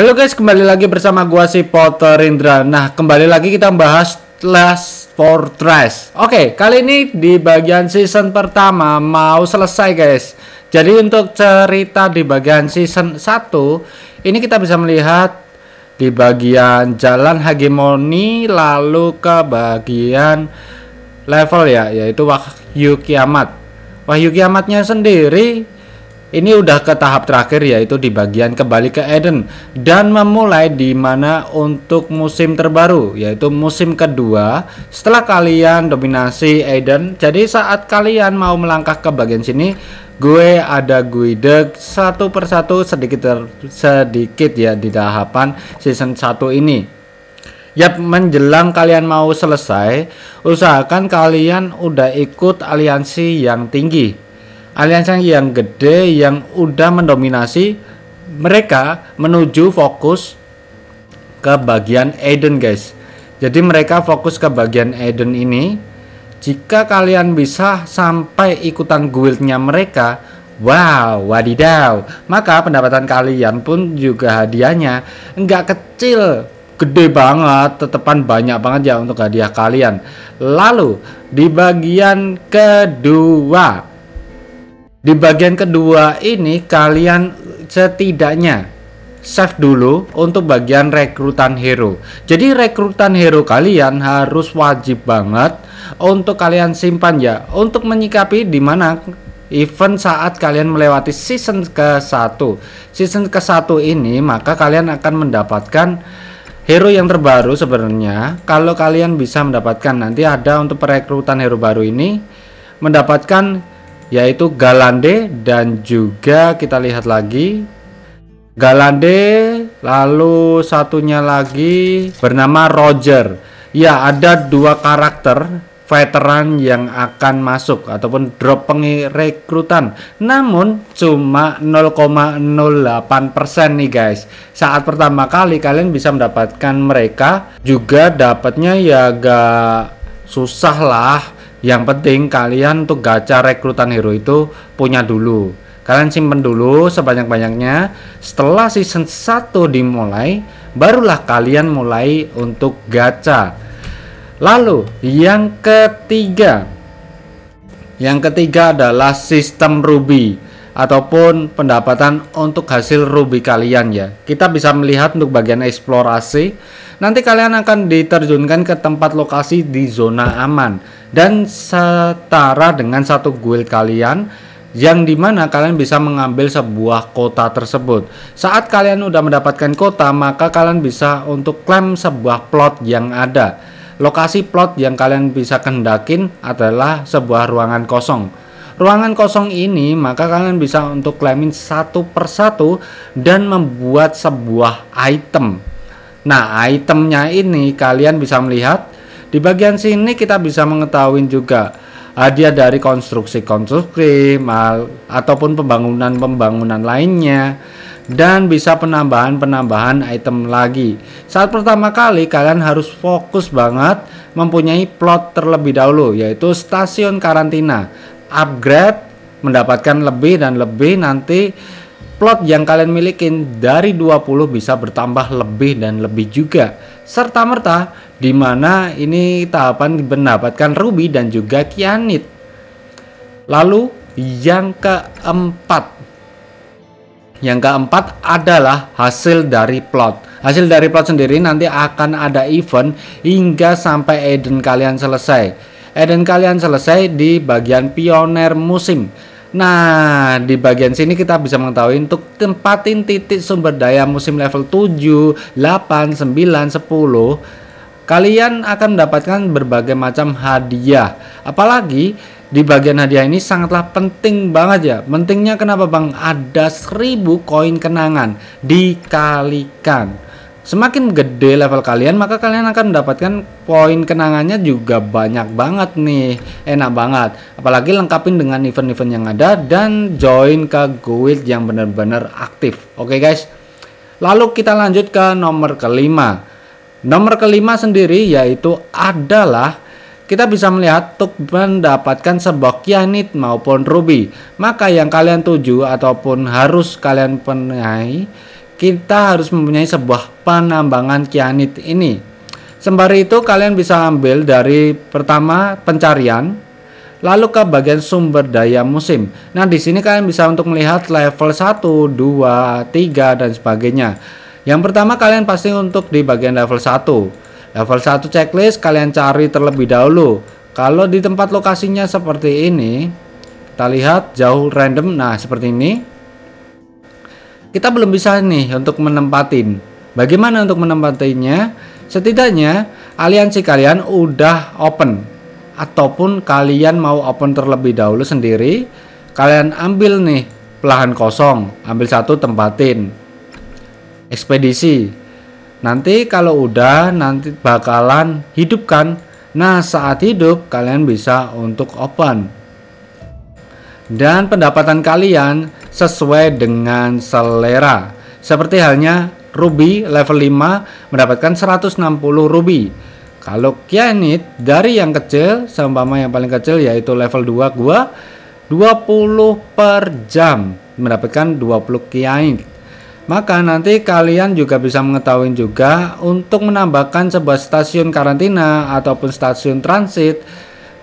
Halo guys, kembali lagi bersama gua si Potter Indra. Nah, kembali lagi kita membahas Last Fortress. Oke, okay, kali ini di bagian season pertama mau selesai guys. Jadi untuk cerita di bagian season 1, ini kita bisa melihat di bagian Jalan Hegemoni lalu ke bagian level ya, yaitu Wahyu Kiamat. Wahyu Kiamatnya sendiri ini udah ke tahap terakhir yaitu di bagian kembali ke Eden dan memulai di mana untuk musim terbaru yaitu musim kedua setelah kalian dominasi Eden. Jadi saat kalian mau melangkah ke bagian sini gue ada guide satu persatu sedikit ter, sedikit ya di tahapan season 1 ini Yap, menjelang kalian mau selesai, usahakan kalian udah ikut aliansi yang tinggi aliansi yang gede yang udah mendominasi mereka menuju fokus ke bagian Eden guys jadi mereka fokus ke bagian Eden ini jika kalian bisa sampai ikutan guildnya mereka Wow, wadidaw. Maka pendapatan kalian pun juga hadiahnya nggak kecil, gede banget, tetepan banyak banget ya untuk hadiah kalian. Lalu di bagian kedua, di bagian kedua ini kalian setidaknya save dulu untuk bagian rekrutan hero. Jadi rekrutan hero kalian harus wajib banget untuk kalian simpan ya untuk menyikapi di mana event saat kalian melewati season ke-1. Season ke-1 ini maka kalian akan mendapatkan hero yang terbaru sebenarnya. Kalau kalian bisa mendapatkan nanti ada untuk perekrutan hero baru ini mendapatkan yaitu Galande dan juga kita lihat lagi Galande lalu satunya lagi bernama Roger ya ada dua karakter veteran yang akan masuk ataupun drop rekrutan namun cuma 0,08% nih guys saat pertama kali kalian bisa mendapatkan mereka juga dapatnya ya agak susah lah yang penting kalian untuk gacha rekrutan hero itu punya dulu kalian simpen dulu sebanyak-banyaknya setelah season 1 dimulai barulah kalian mulai untuk gacha lalu yang ketiga yang ketiga adalah sistem ruby ataupun pendapatan untuk hasil ruby kalian ya kita bisa melihat untuk bagian eksplorasi nanti kalian akan diterjunkan ke tempat lokasi di zona aman dan setara dengan satu guild kalian yang dimana kalian bisa mengambil sebuah kota tersebut. Saat kalian sudah mendapatkan kota, maka kalian bisa untuk klaim sebuah plot yang ada. Lokasi plot yang kalian bisa kendakin adalah sebuah ruangan kosong. Ruangan kosong ini maka kalian bisa untuk klaimin satu persatu dan membuat sebuah item. Nah, itemnya ini kalian bisa melihat di bagian sini kita bisa mengetahui juga hadiah dari konstruksi-konstruksi ataupun pembangunan-pembangunan lainnya dan bisa penambahan-penambahan item lagi. Saat pertama kali kalian harus fokus banget mempunyai plot terlebih dahulu yaitu stasiun karantina. Upgrade mendapatkan lebih dan lebih nanti plot yang kalian milikin dari 20 bisa bertambah lebih dan lebih juga serta merta di mana ini tahapan mendapatkan ruby dan juga kianit. Lalu yang keempat yang keempat adalah hasil dari plot. Hasil dari plot sendiri nanti akan ada event hingga sampai Eden kalian selesai. Eden kalian selesai di bagian pioner musim. Nah, di bagian sini kita bisa mengetahui untuk tempatin titik sumber daya musim level 7, 8, 9, 10. Kalian akan mendapatkan berbagai macam hadiah. Apalagi di bagian hadiah ini sangatlah penting banget ya. Pentingnya kenapa Bang? Ada 1000 koin kenangan dikalikan semakin gede level kalian maka kalian akan mendapatkan poin kenangannya juga banyak banget nih enak banget apalagi lengkapin dengan event-event yang ada dan join ke guild yang benar-benar aktif oke okay, guys lalu kita lanjut ke nomor kelima nomor kelima sendiri yaitu adalah kita bisa melihat untuk mendapatkan sebuah kianit maupun ruby maka yang kalian tuju ataupun harus kalian penuhi kita harus mempunyai sebuah penambangan kianit ini. Sembari itu kalian bisa ambil dari pertama pencarian, lalu ke bagian sumber daya musim. Nah, di sini kalian bisa untuk melihat level 1, 2, 3 dan sebagainya. Yang pertama kalian pasti untuk di bagian level 1. Level 1 checklist kalian cari terlebih dahulu. Kalau di tempat lokasinya seperti ini, kita lihat jauh random. Nah, seperti ini kita belum bisa nih untuk menempatin. Bagaimana untuk menempatinya? Setidaknya aliansi kalian udah open ataupun kalian mau open terlebih dahulu sendiri, kalian ambil nih pelahan kosong, ambil satu tempatin. Ekspedisi. Nanti kalau udah nanti bakalan hidupkan. Nah, saat hidup kalian bisa untuk open. Dan pendapatan kalian sesuai dengan selera. Seperti halnya ruby level 5 mendapatkan 160 ruby. Kalau kianit dari yang kecil, seumpama yang paling kecil yaitu level 2 gua 20 per jam mendapatkan 20 kianit. Maka nanti kalian juga bisa mengetahui juga untuk menambahkan sebuah stasiun karantina ataupun stasiun transit,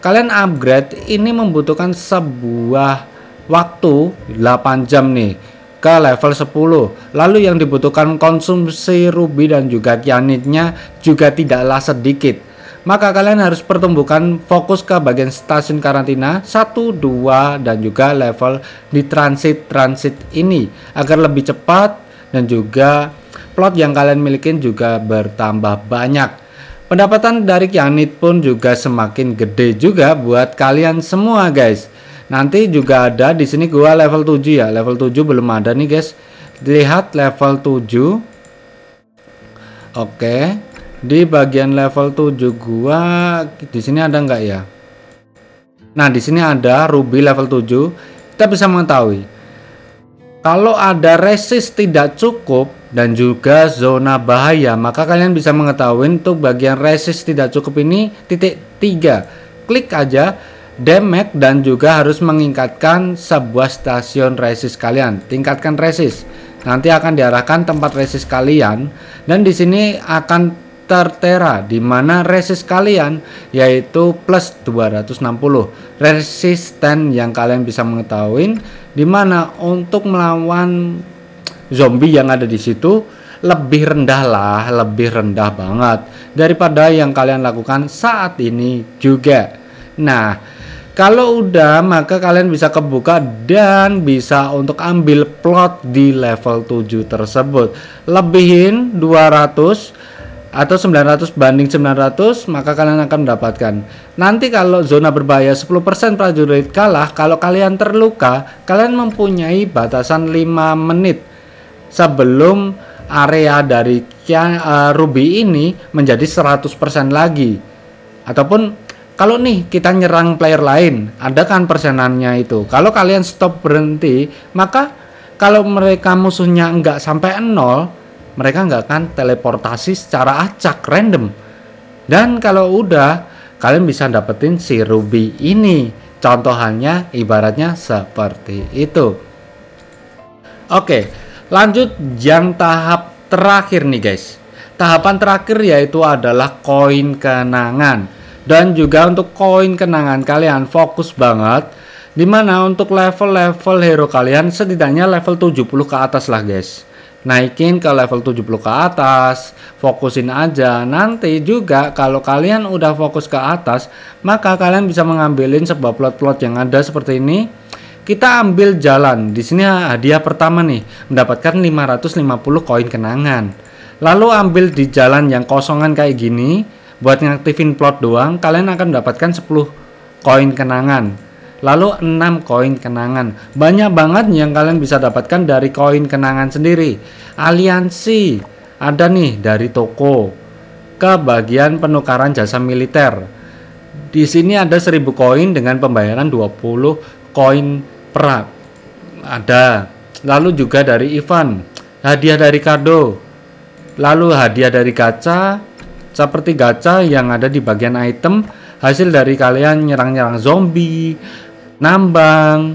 kalian upgrade ini membutuhkan sebuah waktu 8 jam nih ke level 10 lalu yang dibutuhkan konsumsi ruby dan juga kianitnya juga tidaklah sedikit maka kalian harus pertumbuhkan fokus ke bagian stasiun karantina 1, 2, dan juga level di transit-transit ini agar lebih cepat dan juga plot yang kalian miliki juga bertambah banyak pendapatan dari kianit pun juga semakin gede juga buat kalian semua guys Nanti juga ada di sini gua level 7 ya. Level 7 belum ada nih, guys. Lihat level 7. Oke. Di bagian level 7 gua di sini ada nggak ya? Nah, di sini ada ruby level 7. Kita bisa mengetahui kalau ada resist tidak cukup dan juga zona bahaya, maka kalian bisa mengetahui untuk bagian resist tidak cukup ini titik 3. Klik aja damage dan juga harus meningkatkan sebuah stasiun resist kalian. Tingkatkan resist. Nanti akan diarahkan tempat resist kalian dan di sini akan tertera di mana resist kalian yaitu plus 260 resisten yang kalian bisa mengetahui di mana untuk melawan zombie yang ada di situ lebih rendah lah lebih rendah banget daripada yang kalian lakukan saat ini juga nah kalau udah maka kalian bisa kebuka dan bisa untuk ambil plot di level 7 tersebut. Lebihin 200 atau 900 banding 900 maka kalian akan mendapatkan. Nanti kalau zona berbahaya 10% prajurit kalah, kalau kalian terluka, kalian mempunyai batasan 5 menit sebelum area dari uh, ruby ini menjadi 100% lagi. Ataupun kalau nih kita nyerang player lain, ada kan persenannya itu. Kalau kalian stop berhenti, maka kalau mereka musuhnya nggak sampai nol, mereka nggak akan teleportasi secara acak random. Dan kalau udah, kalian bisa dapetin si ruby ini. Contoh ibaratnya seperti itu. Oke, lanjut yang tahap terakhir nih guys. Tahapan terakhir yaitu adalah koin kenangan dan juga untuk koin kenangan kalian fokus banget dimana untuk level-level hero kalian setidaknya level 70 ke atas lah guys naikin ke level 70 ke atas fokusin aja nanti juga kalau kalian udah fokus ke atas maka kalian bisa mengambilin sebuah plot-plot yang ada seperti ini kita ambil jalan di sini hadiah pertama nih mendapatkan 550 koin kenangan lalu ambil di jalan yang kosongan kayak gini buat ngaktifin plot doang kalian akan mendapatkan 10 koin kenangan lalu 6 koin kenangan banyak banget yang kalian bisa dapatkan dari koin kenangan sendiri aliansi ada nih dari toko ke bagian penukaran jasa militer di sini ada 1000 koin dengan pembayaran 20 koin perak ada lalu juga dari event hadiah dari kado lalu hadiah dari kaca seperti gacha yang ada di bagian item hasil dari kalian nyerang-nyerang zombie, nambang,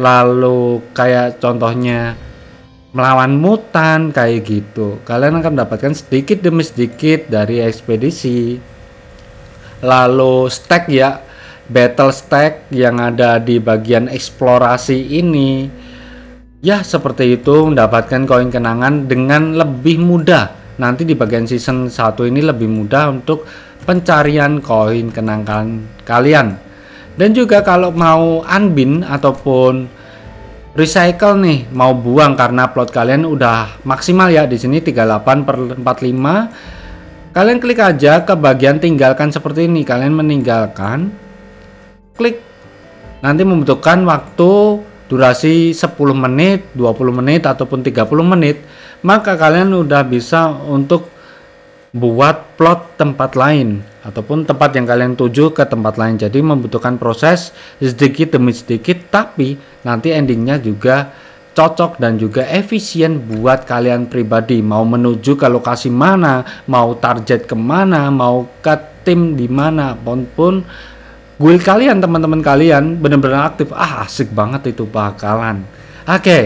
lalu kayak contohnya melawan mutan kayak gitu. Kalian akan mendapatkan sedikit demi sedikit dari ekspedisi. Lalu stack ya, battle stack yang ada di bagian eksplorasi ini. Ya, seperti itu mendapatkan koin kenangan dengan lebih mudah nanti di bagian season 1 ini lebih mudah untuk pencarian koin kenangan kalian dan juga kalau mau unbin ataupun recycle nih mau buang karena plot kalian udah maksimal ya di sini 38 per 45 kalian klik aja ke bagian tinggalkan seperti ini kalian meninggalkan klik nanti membutuhkan waktu durasi 10 menit 20 menit ataupun 30 menit maka kalian udah bisa untuk buat plot tempat lain ataupun tempat yang kalian tuju ke tempat lain jadi membutuhkan proses sedikit demi sedikit tapi nanti endingnya juga cocok dan juga efisien buat kalian pribadi mau menuju ke lokasi mana mau target kemana mau ke tim di mana pun guild kalian teman-teman kalian benar-benar aktif ah asik banget itu bakalan oke okay.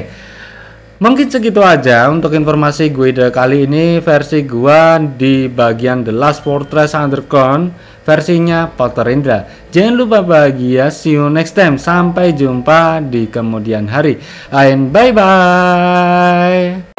Mungkin segitu aja untuk informasi gue kali ini versi gue di bagian The Last Fortress Underground versinya Potter Indra. Jangan lupa bahagia, see you next time. Sampai jumpa di kemudian hari. And bye bye.